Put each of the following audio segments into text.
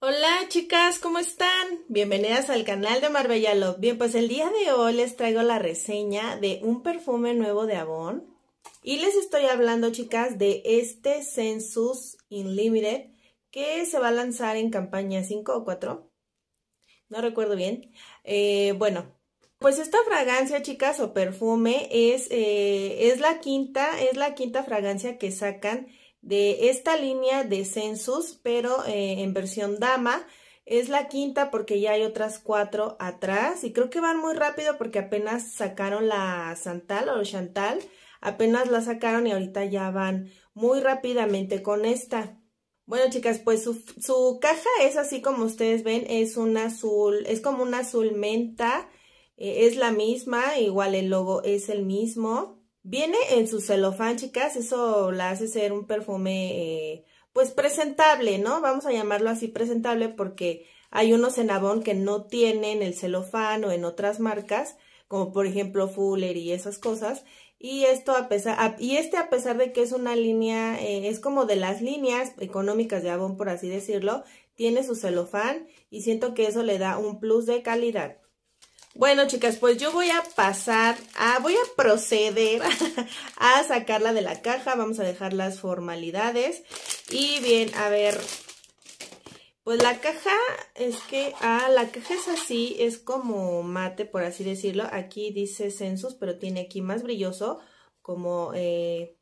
Hola chicas, ¿cómo están? Bienvenidas al canal de Marbella Love. Bien, pues el día de hoy les traigo la reseña de un perfume nuevo de Avon. Y les estoy hablando, chicas, de este Census Unlimited que se va a lanzar en campaña 5 o 4. No recuerdo bien. Eh, bueno, pues esta fragancia, chicas, o perfume, es, eh, es, la quinta, es la quinta fragancia que sacan de esta línea de Census, pero eh, en versión dama. Es la quinta porque ya hay otras cuatro atrás y creo que van muy rápido porque apenas sacaron la Santal o Chantal, apenas la sacaron y ahorita ya van muy rápidamente con esta. Bueno chicas, pues su, caja es así como ustedes ven, es un azul, es como un azul menta, eh, es la misma, igual el logo es el mismo. Viene en su celofán, chicas, eso la hace ser un perfume, eh, pues presentable, ¿no? Vamos a llamarlo así presentable porque hay unos en que no tienen el celofán o en otras marcas, como por ejemplo Fuller y esas cosas. Y esto a pesar, y este a pesar de que es una línea, eh, es como de las líneas económicas de Avon, por así decirlo, tiene su celofán y siento que eso le da un plus de calidad. Bueno, chicas, pues yo voy a pasar a, voy a proceder a sacarla de la caja. Vamos a dejar las formalidades. Y bien, a ver, pues la caja es que, ah, la caja es así, es como mate, por así decirlo. Aquí dice census, pero tiene aquí más brilloso, como, eh,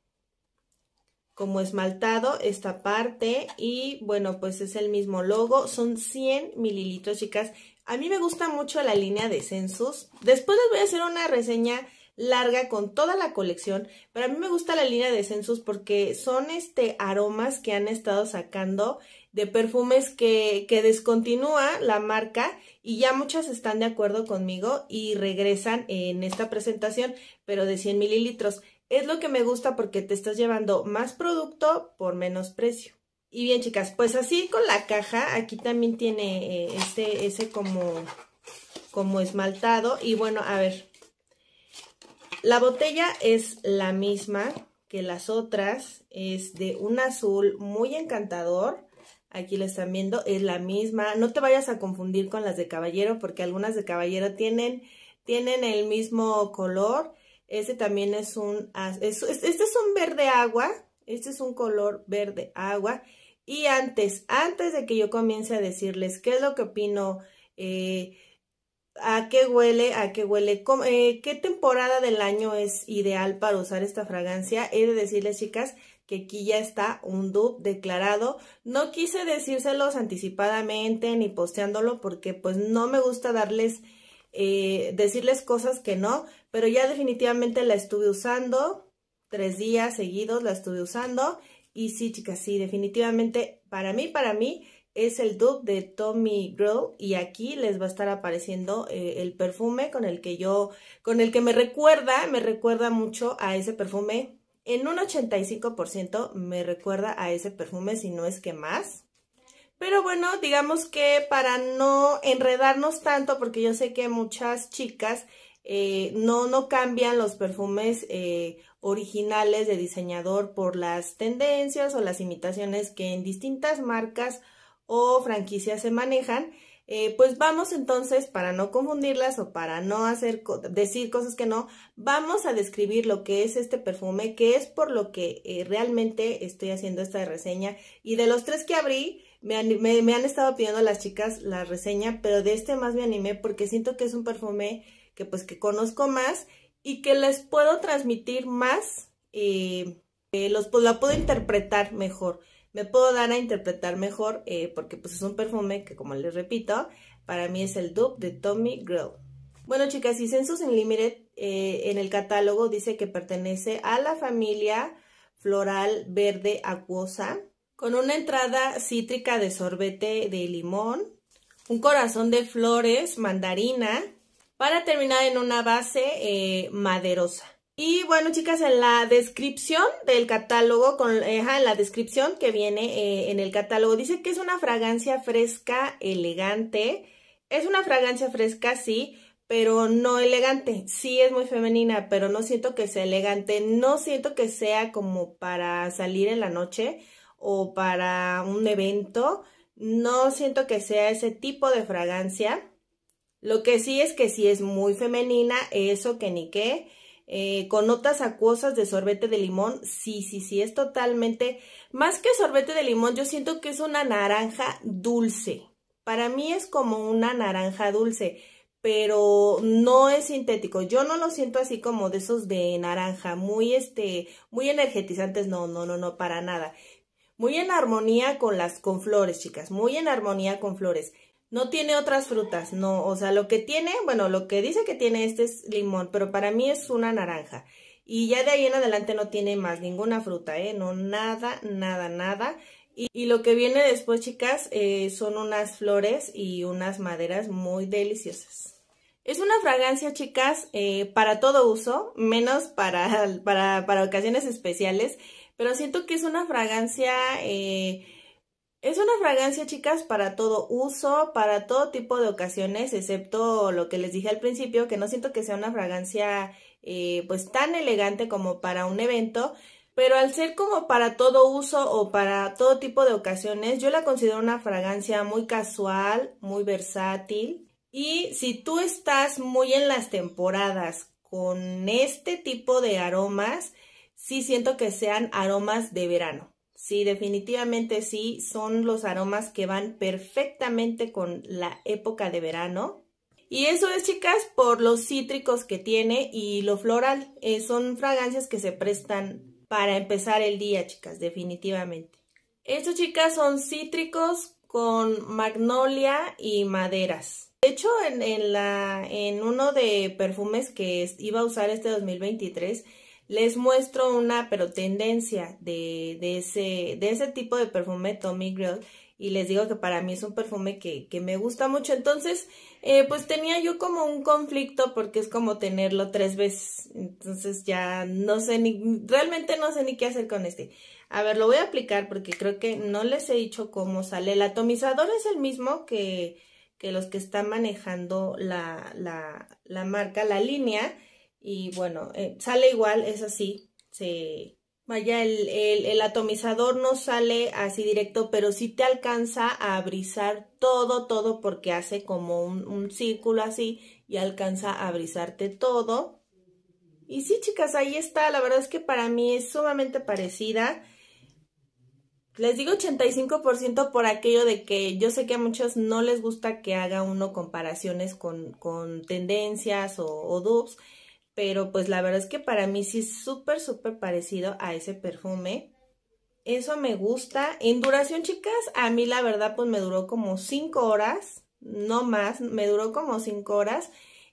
como esmaltado esta parte. Y bueno, pues es el mismo logo. Son 100 mililitros, chicas. A mí me gusta mucho la línea de Census. Después les voy a hacer una reseña larga con toda la colección, pero a mí me gusta la línea de Census porque son este aromas que han estado sacando de perfumes que, que descontinúa la marca y ya muchas están de acuerdo conmigo y regresan en esta presentación, pero de 100 mililitros. Es lo que me gusta porque te estás llevando más producto por menos precio. Y bien, chicas, pues así con la caja, aquí también tiene eh, este, ese como, como esmaltado. Y bueno, a ver, la botella es la misma que las otras, es de un azul muy encantador. Aquí lo están viendo, es la misma. No te vayas a confundir con las de caballero, porque algunas de caballero tienen, tienen el mismo color. Este también es un, este es un verde agua, este es un color verde agua. Y antes, antes de que yo comience a decirles qué es lo que opino, eh, a qué huele, a qué huele, eh, qué temporada del año es ideal para usar esta fragancia, he de decirles, chicas, que aquí ya está un dupe declarado. No quise decírselos anticipadamente ni posteándolo porque pues no me gusta darles, eh, decirles cosas que no, pero ya definitivamente la estuve usando tres días seguidos la estuve usando. Y sí, chicas, sí, definitivamente para mí, para mí es el dupe de Tommy Girl y aquí les va a estar apareciendo eh, el perfume con el que yo, con el que me recuerda, me recuerda mucho a ese perfume. En un 85% me recuerda a ese perfume, si no es que más. Pero bueno, digamos que para no enredarnos tanto, porque yo sé que muchas chicas eh, no, no cambian los perfumes eh, originales de diseñador por las tendencias o las imitaciones que en distintas marcas o franquicias se manejan. Eh, pues vamos entonces, para no confundirlas o para no hacer decir cosas que no, vamos a describir lo que es este perfume, que es por lo que realmente estoy haciendo esta reseña. Y de los tres que abrí, me han estado pidiendo las chicas la reseña, pero de este más me animé porque siento que es un perfume que pues que conozco más y que les puedo transmitir más, eh, eh, los, pues la puedo interpretar mejor, me puedo dar a interpretar mejor eh, porque pues es un perfume que como les repito, para mí es el dupe de Tommy Girl. Bueno chicas, y Census Unlimited en el catálogo dice que pertenece a la familia floral verde acuosa con una entrada cítrica de sorbete de limón, un corazón de flores, mandarina, para terminar en una base eh, maderosa. Y bueno, chicas, en la descripción del catálogo, con, en la descripción que viene eh, en el catálogo, dice que es una fragancia fresca, elegante. Es una fragancia fresca, sí, pero no elegante. Sí es muy femenina, pero no siento que sea elegante. No siento que sea como para salir en la noche o para un evento. No siento que sea ese tipo de fragancia. Lo que sí es que sí es muy femenina, eso que ni qué. Eh, con notas acuosas de sorbete de limón, sí, sí, sí, es totalmente, más que sorbete de limón, yo siento que es una naranja dulce. Para mí es como una naranja dulce, pero no es sintético. Yo no lo siento así como de esos de naranja, muy este, muy energetizantes, no, no, no, no, para nada. Muy en armonía con las, con flores, chicas, muy en armonía con flores. No tiene otras frutas, no, o sea, lo que tiene, bueno, lo que dice que tiene este es limón, pero para mí es una naranja. Y ya de ahí en adelante no tiene más ninguna fruta, ¿eh? No, nada, nada, nada. Y, lo que viene después, chicas, eh, son unas flores y unas maderas muy deliciosas. Es una fragancia, chicas, eh, para todo uso, menos para, para, para, ocasiones especiales, pero siento que es una fragancia eh, es una fragancia, chicas, para todo uso, para todo tipo de ocasiones, excepto lo que les dije al principio, que no siento que sea una fragancia eh, pues tan elegante como para un evento, pero al ser como para todo uso o para todo tipo de ocasiones, yo la considero una fragancia muy casual, muy versátil. Y si tú estás muy en las temporadas con este tipo de aromas, sí siento que sean aromas de verano. Sí, definitivamente sí, son los aromas que van perfectamente con la época de verano. Y eso es, chicas, por los cítricos que tiene y lo floral. Eh, son fragancias que se prestan para empezar el día, chicas, definitivamente. Estos, chicas, son cítricos con magnolia y maderas. De hecho, en, la, en uno de perfumes que iba a usar este 2023, les muestro una pero tendencia de, de, ese, de ese tipo de perfume Tommy Grill y les digo que para mí es un perfume que, que me gusta mucho. Entonces, eh, pues tenía yo como un conflicto porque es como tenerlo tres veces. Entonces ya no sé ni, realmente no sé ni qué hacer con este. A ver, lo voy a aplicar porque creo que no les he dicho cómo sale. El atomizador es el mismo que, que los que están manejando la, la, la marca, la línea. Y bueno, eh, sale igual, es así. Se, vaya, el, atomizador no sale así directo, pero sí te alcanza a brisar todo, todo, porque hace como un, círculo así y alcanza a brizarte todo. Y sí, chicas, ahí está. La verdad es que para mí es sumamente parecida. Les digo 85% por aquello de que yo sé que a muchos no les gusta que haga uno comparaciones con, tendencias o, dubs pero pues la verdad es que para mí sí es súper, súper parecido a ese perfume. Eso me gusta. En duración, chicas, a mí la verdad pues me duró como 5 horas, no más, me duró como 5 horas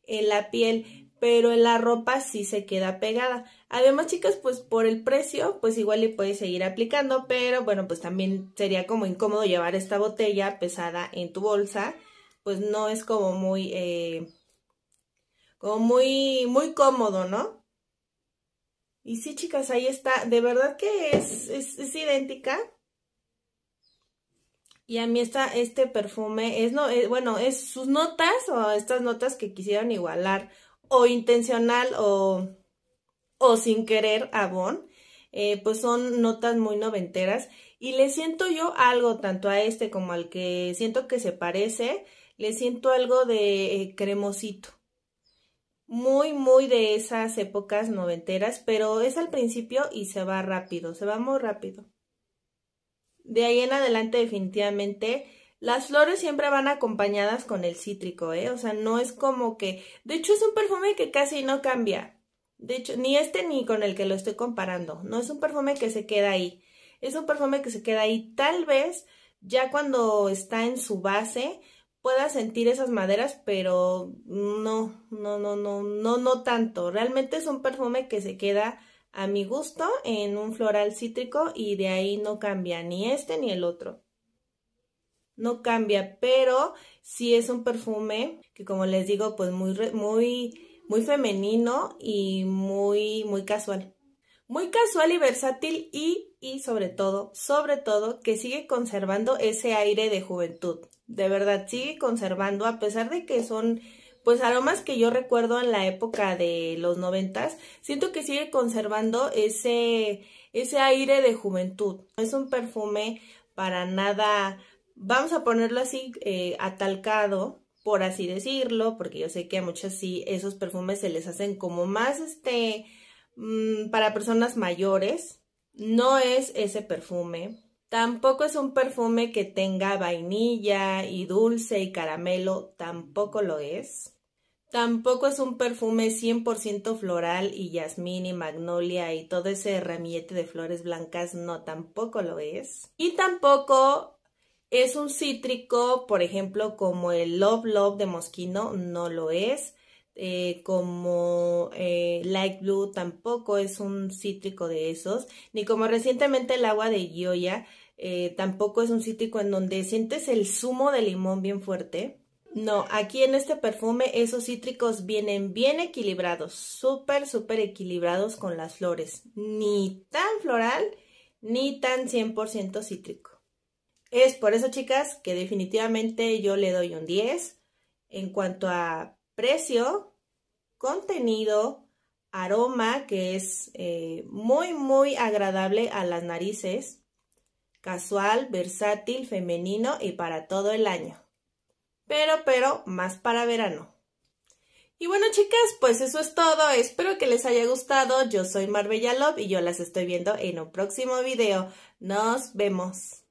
en la piel, pero en la ropa sí se queda pegada. Además, chicas, pues por el precio, pues igual le puedes seguir aplicando, pero bueno, pues también sería como incómodo llevar esta botella pesada en tu bolsa, pues no es como muy... Eh, o muy, muy cómodo, ¿no? Y sí, chicas, ahí está. De verdad que es, es, idéntica. Y a mí está este perfume es, no, es, eh, bueno, es sus notas o estas notas que quisieron igualar o intencional o, sin querer a eh, pues son notas muy noventeras. Y le siento yo algo, tanto a este como al que siento que se parece, le siento algo de eh, cremosito muy, muy de esas épocas noventeras, pero es al principio y se va rápido, se va muy rápido. De ahí en adelante definitivamente las flores siempre van acompañadas con el cítrico, ¿eh? O sea, no es como que... De hecho, es un perfume que casi no cambia. De hecho, ni este ni con el que lo estoy comparando. No es un perfume que se queda ahí. Es un perfume que se queda ahí. Tal vez ya cuando está en su base, pueda sentir esas maderas, pero no, no, no, no, no, no tanto. Realmente es un perfume que se queda a mi gusto en un floral cítrico y de ahí no cambia ni este ni el otro. No cambia, pero sí es un perfume que como les digo, pues muy, muy, muy femenino y muy, muy casual muy casual y versátil y, y sobre todo, sobre todo, que sigue conservando ese aire de juventud. De verdad, sigue conservando, a pesar de que son pues aromas que yo recuerdo en la época de los noventas, siento que sigue conservando ese, ese aire de juventud. Es un perfume para nada, vamos a ponerlo así, eh, atalcado, por así decirlo, porque yo sé que a muchos sí esos perfumes se les hacen como más este Mm, para personas mayores. No es ese perfume. Tampoco es un perfume que tenga vainilla y dulce y caramelo, tampoco lo es. Tampoco es un perfume 100% floral y jazmín y magnolia y todo ese ramillete de flores blancas, no, tampoco lo es. Y tampoco es un cítrico, por ejemplo, como el Love Love de Moschino, no lo es. Eh, como eh, Light Blue tampoco es un cítrico de esos, ni como recientemente el agua de Gioia, eh, tampoco es un cítrico en donde sientes el zumo de limón bien fuerte. No, aquí en este perfume esos cítricos vienen bien equilibrados, súper, súper equilibrados con las flores. Ni tan floral, ni tan 100% cítrico. Es por eso, chicas, que definitivamente yo le doy un 10 en cuanto a precio, contenido, aroma que es eh, muy, muy agradable a las narices. Casual, versátil, femenino y para todo el año. Pero, pero, más para verano. Y bueno, chicas, pues eso es todo. Espero que les haya gustado. Yo soy Marbella Love y yo las estoy viendo en un próximo video. ¡Nos vemos!